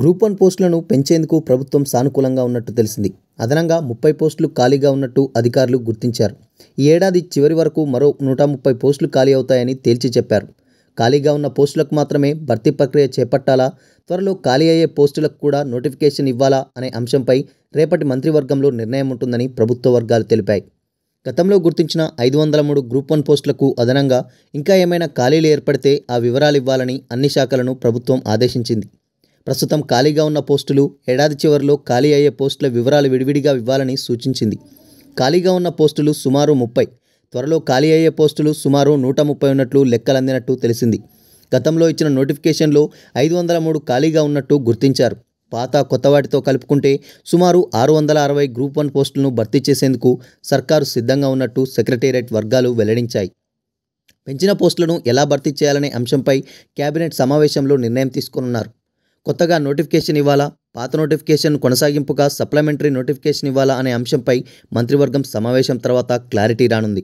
group one పోస్టులను పెంచేందుకు ప్రభుత్వం సానుకూలంగా ఉన్నట్టు తెలిసింది అదనంగా ముప్పై పోస్టులు ఖాళీగా ఉన్నట్టు అధికారులు గుర్తించారు ఈ ఏడాది చివరి వరకు మరో నూట ముప్పై పోస్టులు ఖాళీ అవుతాయని తేల్చి చెప్పారు ఖాళీగా ఉన్న పోస్టులకు మాత్రమే భర్తీ ప్రక్రియ చేపట్టాలా త్వరలో ఖాళీ అయ్యే పోస్టులకు కూడా నోటిఫికేషన్ ఇవ్వాలా అనే అంశంపై రేపటి మంత్రివర్గంలో నిర్ణయం ఉంటుందని ప్రభుత్వ వర్గాలు తెలిపాయి గతంలో గుర్తించిన ఐదు వందల మూడు గ్రూప్ వన్ పోస్టులకు అదనంగా ఇంకా ఏమైనా ఖాళీలు ఏర్పడితే ఆ వివరాలు ఇవ్వాలని అన్ని శాఖలను ప్రభుత్వం ఆదేశించింది ప్రస్తుతం ఖాళీగా ఉన్న పోస్టులు ఏడాది చివరిలో ఖాళీ అయ్యే పోస్టుల వివరాలు విడివిడిగా ఇవ్వాలని సూచించింది ఖాళీగా ఉన్న పోస్టులు సుమారు ముప్పై త్వరలో ఖాళీ అయ్యే పోస్టులు సుమారు నూట ముప్పై ఉన్నట్లు లెక్కలందినట్టు తెలిసింది గతంలో ఇచ్చిన నోటిఫికేషన్లో ఐదు వందల మూడు ఖాళీగా ఉన్నట్టు గుర్తించారు పాత కొత్త వాటితో కలుపుకుంటే సుమారు ఆరు వందల అరవై గ్రూప్ వన్ పోస్టులను భర్తీ చేసేందుకు సర్కారు సిద్ధంగా ఉన్నట్టు సెక్రటేరియట్ వర్గాలు వెల్లడించాయి పెంచిన పోస్టులను ఎలా భర్తీ చేయాలనే అంశంపై కేబినెట్ సమావేశంలో నిర్ణయం తీసుకోనున్నారు కొత్తగా నోటిఫికేషన్ ఇవ్వాలా పాత నోటిఫికేషన్ కొనసాగింపుగా సప్లిమెంటరీ నోటిఫికేషన్ ఇవ్వాలా అనే అంశంపై మంత్రివర్గం సమావేశం తర్వాత క్లారిటీ రానుంది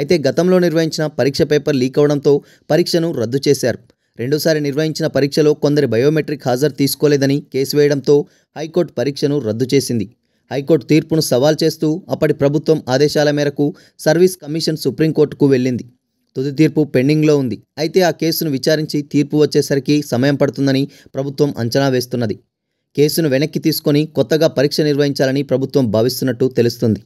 అయితే గతంలో నిర్వహించిన పరీక్ష పేపర్ లీక్ అవడంతో పరీక్షను రద్దు చేశారు రెండోసారి నిర్వహించిన పరీక్షలో కొందరి బయోమెట్రిక్ హాజరు తీసుకోలేదని కేసు వేయడంతో హైకోర్టు పరీక్షను రద్దు చేసింది హైకోర్టు తీర్పును సవాల్ చేస్తూ అప్పటి ప్రభుత్వం ఆదేశాల మేరకు సర్వీస్ కమిషన్ సుప్రీంకోర్టుకు వెళ్ళింది తుది తీర్పు పెండింగ్లో ఉంది అయితే ఆ కేసును విచారించి తీర్పు వచ్చేసరికి సమయం పడుతుందని ప్రభుత్వం అంచనా వేస్తున్నది కేసును వెనక్కి తీసుకొని కొత్తగా పరీక్ష నిర్వహించాలని ప్రభుత్వం భావిస్తున్నట్టు తెలుస్తుంది